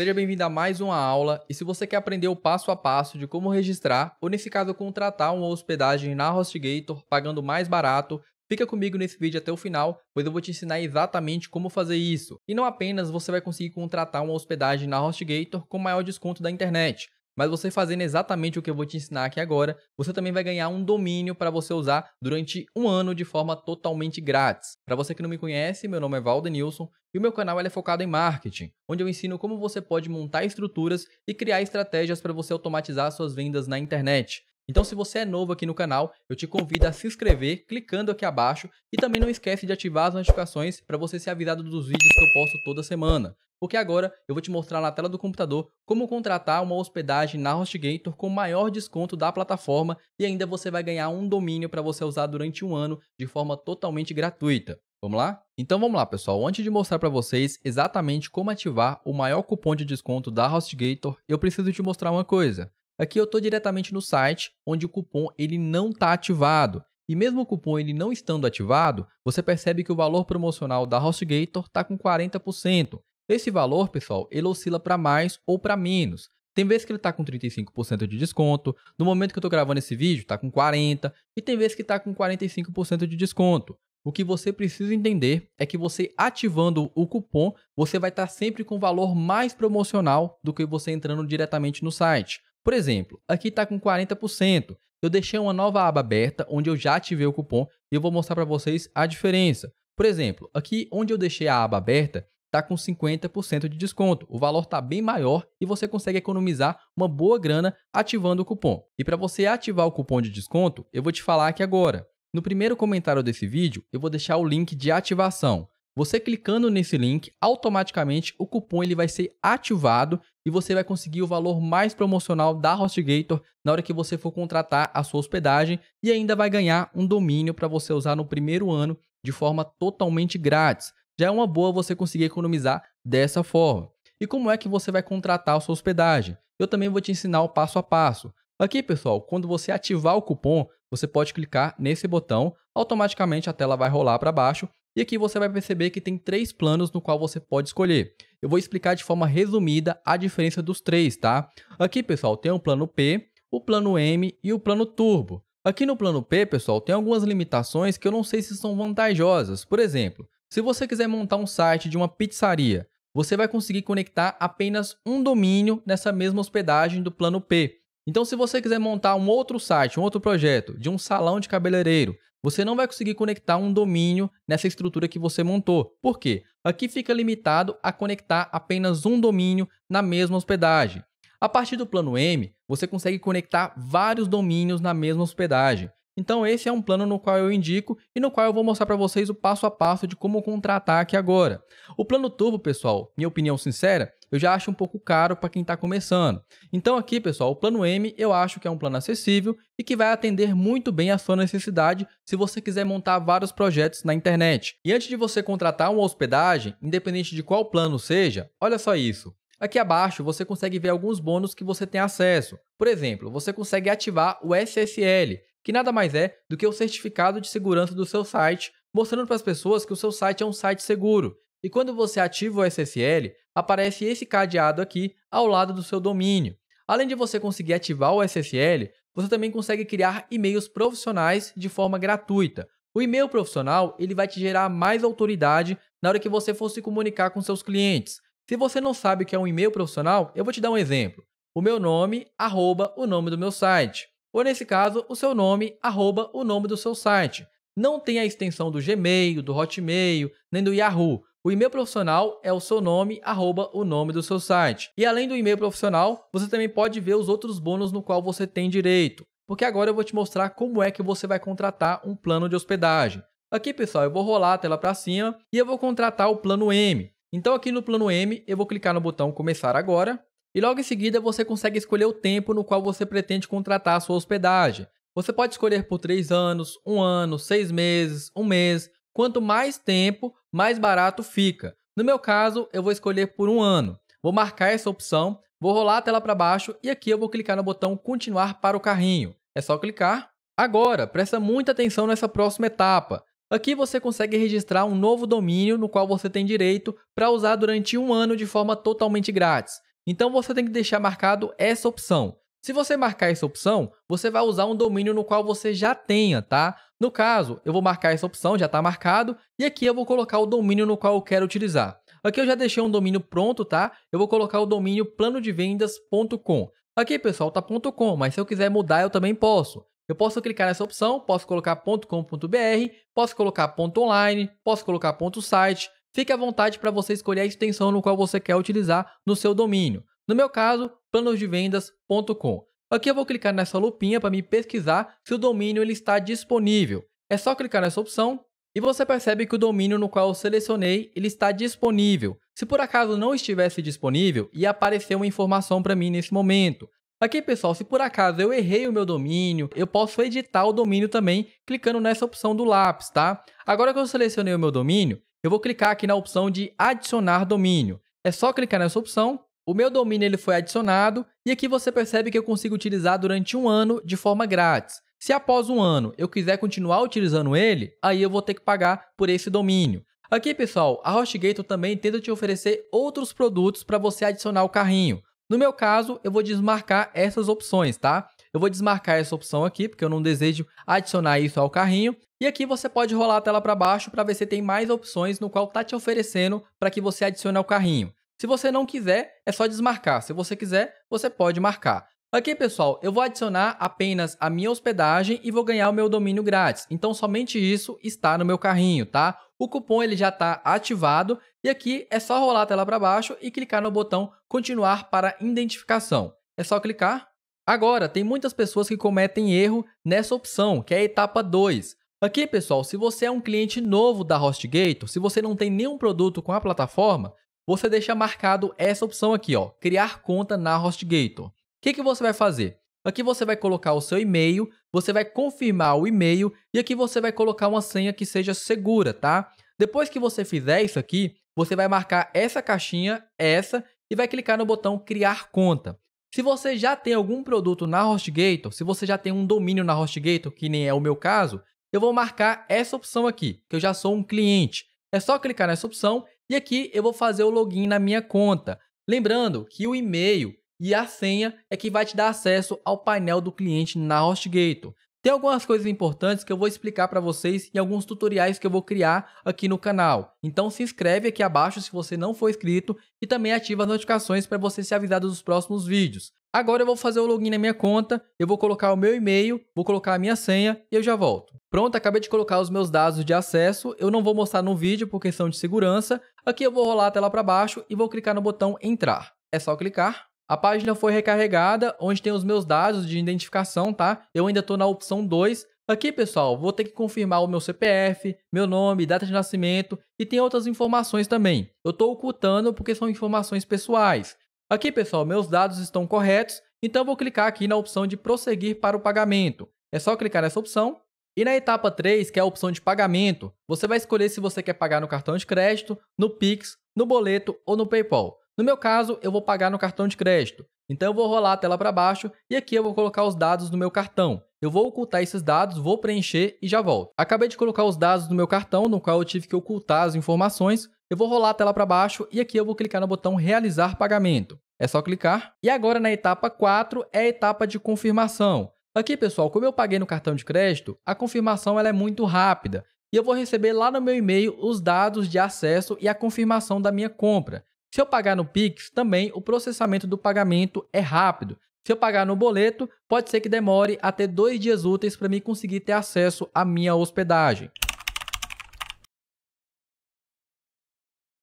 Seja bem-vindo a mais uma aula e se você quer aprender o passo a passo de como registrar, unificado contratar uma hospedagem na HostGator pagando mais barato, Fica comigo nesse vídeo até o final, pois eu vou te ensinar exatamente como fazer isso. E não apenas você vai conseguir contratar uma hospedagem na HostGator com maior desconto da internet, mas você fazendo exatamente o que eu vou te ensinar aqui agora, você também vai ganhar um domínio para você usar durante um ano de forma totalmente grátis. Para você que não me conhece, meu nome é Valdenilson e o meu canal é focado em marketing, onde eu ensino como você pode montar estruturas e criar estratégias para você automatizar suas vendas na internet. Então, se você é novo aqui no canal, eu te convido a se inscrever clicando aqui abaixo e também não esquece de ativar as notificações para você ser avisado dos vídeos que eu posto toda semana. Porque agora eu vou te mostrar na tela do computador como contratar uma hospedagem na HostGator com maior desconto da plataforma e ainda você vai ganhar um domínio para você usar durante um ano de forma totalmente gratuita. Vamos lá? Então vamos lá, pessoal. Antes de mostrar para vocês exatamente como ativar o maior cupom de desconto da HostGator, eu preciso te mostrar uma coisa. Aqui eu estou diretamente no site onde o cupom ele não está ativado. E mesmo o cupom ele não estando ativado, você percebe que o valor promocional da HostGator está com 40%. Esse valor, pessoal, ele oscila para mais ou para menos. Tem vezes que ele está com 35% de desconto, no momento que eu estou gravando esse vídeo está com 40% e tem vezes que está com 45% de desconto. O que você precisa entender é que você ativando o cupom, você vai estar tá sempre com valor mais promocional do que você entrando diretamente no site. Por exemplo, aqui está com 40%. Eu deixei uma nova aba aberta onde eu já ativei o cupom e eu vou mostrar para vocês a diferença. Por exemplo, aqui onde eu deixei a aba aberta, está com 50% de desconto. O valor está bem maior e você consegue economizar uma boa grana ativando o cupom. E para você ativar o cupom de desconto, eu vou te falar aqui agora. No primeiro comentário desse vídeo, eu vou deixar o link de ativação. Você clicando nesse link, automaticamente o cupom ele vai ser ativado e você vai conseguir o valor mais promocional da HostGator na hora que você for contratar a sua hospedagem e ainda vai ganhar um domínio para você usar no primeiro ano de forma totalmente grátis. Já é uma boa você conseguir economizar dessa forma. E como é que você vai contratar a sua hospedagem? Eu também vou te ensinar o passo a passo. Aqui, pessoal, quando você ativar o cupom, você pode clicar nesse botão, automaticamente a tela vai rolar para baixo e aqui você vai perceber que tem três planos no qual você pode escolher. Eu vou explicar de forma resumida a diferença dos três, tá? Aqui, pessoal, tem o plano P, o plano M e o plano Turbo. Aqui no plano P, pessoal, tem algumas limitações que eu não sei se são vantajosas. Por exemplo, se você quiser montar um site de uma pizzaria, você vai conseguir conectar apenas um domínio nessa mesma hospedagem do plano P. Então, se você quiser montar um outro site, um outro projeto de um salão de cabeleireiro, você não vai conseguir conectar um domínio nessa estrutura que você montou. Por quê? Aqui fica limitado a conectar apenas um domínio na mesma hospedagem. A partir do plano M, você consegue conectar vários domínios na mesma hospedagem. Então esse é um plano no qual eu indico e no qual eu vou mostrar para vocês o passo a passo de como contratar aqui agora. O plano turbo, pessoal, minha opinião sincera, eu já acho um pouco caro para quem está começando. Então aqui, pessoal, o plano M eu acho que é um plano acessível e que vai atender muito bem a sua necessidade se você quiser montar vários projetos na internet. E antes de você contratar uma hospedagem, independente de qual plano seja, olha só isso. Aqui abaixo você consegue ver alguns bônus que você tem acesso. Por exemplo, você consegue ativar o SSL, que nada mais é do que o certificado de segurança do seu site, mostrando para as pessoas que o seu site é um site seguro. E quando você ativa o SSL, aparece esse cadeado aqui ao lado do seu domínio. Além de você conseguir ativar o SSL, você também consegue criar e-mails profissionais de forma gratuita. O e-mail profissional ele vai te gerar mais autoridade na hora que você for se comunicar com seus clientes. Se você não sabe o que é um e-mail profissional, eu vou te dar um exemplo. O meu nome, arroba o nome do meu site ou nesse caso, o seu nome, arroba o nome do seu site. Não tem a extensão do Gmail, do Hotmail, nem do Yahoo. O e-mail profissional é o seu nome, arroba o nome do seu site. E além do e-mail profissional, você também pode ver os outros bônus no qual você tem direito. Porque agora eu vou te mostrar como é que você vai contratar um plano de hospedagem. Aqui, pessoal, eu vou rolar a tela para cima e eu vou contratar o plano M. Então aqui no plano M, eu vou clicar no botão começar agora e logo em seguida você consegue escolher o tempo no qual você pretende contratar a sua hospedagem. Você pode escolher por 3 anos, 1 ano, 6 meses, 1 mês. Quanto mais tempo, mais barato fica. No meu caso, eu vou escolher por 1 ano. Vou marcar essa opção, vou rolar a tela para baixo e aqui eu vou clicar no botão continuar para o carrinho. É só clicar. Agora, presta muita atenção nessa próxima etapa. Aqui você consegue registrar um novo domínio no qual você tem direito para usar durante um ano de forma totalmente grátis. Então você tem que deixar marcado essa opção. Se você marcar essa opção, você vai usar um domínio no qual você já tenha, tá? No caso, eu vou marcar essa opção, já está marcado, e aqui eu vou colocar o domínio no qual eu quero utilizar. Aqui eu já deixei um domínio pronto, tá? Eu vou colocar o domínio planodevendas.com. Aqui, pessoal, tá .com, mas se eu quiser mudar, eu também posso. Eu posso clicar nessa opção, posso colocar .com.br, posso colocar .online, posso colocar .site, Fique à vontade para você escolher a extensão no qual você quer utilizar no seu domínio. No meu caso, planosdevendas.com. Aqui eu vou clicar nessa lupinha para me pesquisar se o domínio ele está disponível. É só clicar nessa opção e você percebe que o domínio no qual eu selecionei ele está disponível. Se por acaso não estivesse disponível, ia aparecer uma informação para mim nesse momento. Aqui pessoal, se por acaso eu errei o meu domínio, eu posso editar o domínio também clicando nessa opção do lápis, tá? Agora que eu selecionei o meu domínio, eu vou clicar aqui na opção de adicionar domínio. É só clicar nessa opção, o meu domínio ele foi adicionado e aqui você percebe que eu consigo utilizar durante um ano de forma grátis. Se após um ano eu quiser continuar utilizando ele, aí eu vou ter que pagar por esse domínio. Aqui, pessoal, a HostGator também tenta te oferecer outros produtos para você adicionar o carrinho. No meu caso, eu vou desmarcar essas opções, tá? Eu vou desmarcar essa opção aqui, porque eu não desejo adicionar isso ao carrinho. E aqui você pode rolar a tela para baixo para ver se tem mais opções no qual está te oferecendo para que você adicione ao carrinho. Se você não quiser, é só desmarcar. Se você quiser, você pode marcar. Aqui, pessoal, eu vou adicionar apenas a minha hospedagem e vou ganhar o meu domínio grátis. Então, somente isso está no meu carrinho, tá? O cupom ele já está ativado e aqui é só rolar a tela para baixo e clicar no botão Continuar para Identificação. É só clicar Agora, tem muitas pessoas que cometem erro nessa opção, que é a etapa 2. Aqui, pessoal, se você é um cliente novo da HostGator, se você não tem nenhum produto com a plataforma, você deixa marcado essa opção aqui, ó, criar conta na HostGator. O que, que você vai fazer? Aqui você vai colocar o seu e-mail, você vai confirmar o e-mail e aqui você vai colocar uma senha que seja segura, tá? Depois que você fizer isso aqui, você vai marcar essa caixinha, essa, e vai clicar no botão criar conta. Se você já tem algum produto na HostGator, se você já tem um domínio na HostGator, que nem é o meu caso, eu vou marcar essa opção aqui, que eu já sou um cliente. É só clicar nessa opção e aqui eu vou fazer o login na minha conta. Lembrando que o e-mail e a senha é que vai te dar acesso ao painel do cliente na HostGator. Tem algumas coisas importantes que eu vou explicar para vocês em alguns tutoriais que eu vou criar aqui no canal. Então se inscreve aqui abaixo se você não for inscrito e também ativa as notificações para você ser avisado dos próximos vídeos. Agora eu vou fazer o login na minha conta, eu vou colocar o meu e-mail, vou colocar a minha senha e eu já volto. Pronto, acabei de colocar os meus dados de acesso, eu não vou mostrar no vídeo por questão de segurança. Aqui eu vou rolar a tela para baixo e vou clicar no botão entrar. É só clicar. A página foi recarregada, onde tem os meus dados de identificação, tá? Eu ainda estou na opção 2. Aqui, pessoal, vou ter que confirmar o meu CPF, meu nome, data de nascimento e tem outras informações também. Eu estou ocultando porque são informações pessoais. Aqui, pessoal, meus dados estão corretos, então vou clicar aqui na opção de prosseguir para o pagamento. É só clicar nessa opção e na etapa 3, que é a opção de pagamento, você vai escolher se você quer pagar no cartão de crédito, no Pix, no boleto ou no PayPal. No meu caso, eu vou pagar no cartão de crédito. Então eu vou rolar a tela para baixo e aqui eu vou colocar os dados do meu cartão. Eu vou ocultar esses dados, vou preencher e já volto. Acabei de colocar os dados do meu cartão, no qual eu tive que ocultar as informações. Eu vou rolar a tela para baixo e aqui eu vou clicar no botão realizar pagamento. É só clicar. E agora na etapa 4 é a etapa de confirmação. Aqui, pessoal, como eu paguei no cartão de crédito, a confirmação ela é muito rápida e eu vou receber lá no meu e-mail os dados de acesso e a confirmação da minha compra. Se eu pagar no Pix, também o processamento do pagamento é rápido. Se eu pagar no boleto, pode ser que demore até dois dias úteis para mim conseguir ter acesso à minha hospedagem.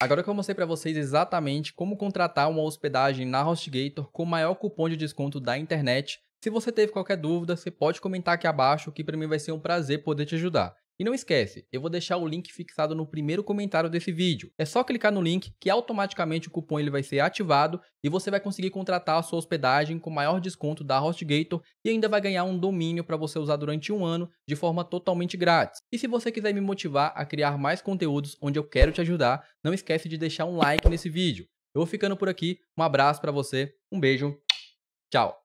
Agora que eu mostrei para vocês exatamente como contratar uma hospedagem na HostGator com o maior cupom de desconto da internet, se você teve qualquer dúvida, você pode comentar aqui abaixo que para mim vai ser um prazer poder te ajudar. E não esquece, eu vou deixar o link fixado no primeiro comentário desse vídeo. É só clicar no link que automaticamente o cupom ele vai ser ativado e você vai conseguir contratar a sua hospedagem com maior desconto da HostGator e ainda vai ganhar um domínio para você usar durante um ano de forma totalmente grátis. E se você quiser me motivar a criar mais conteúdos onde eu quero te ajudar, não esquece de deixar um like nesse vídeo. Eu vou ficando por aqui, um abraço para você, um beijo, tchau!